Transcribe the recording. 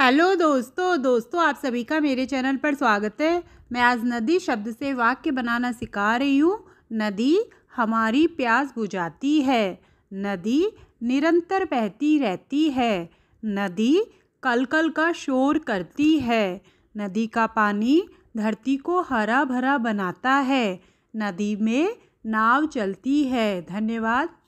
hello दोस्तों दोस्तों आप सभी का मेरे चैनल पर स्वागत है मैं आज नदी शब्द से वाक्य बनाना सिखा रही हूँ नदी हमारी प्यास बुझाती है नदी निरंतर बहती रहती है नदी कल कल का शोर करती है नदी का पानी धरती को हरा भरा बनाता है नदी में नाव चलती है धन्यवाद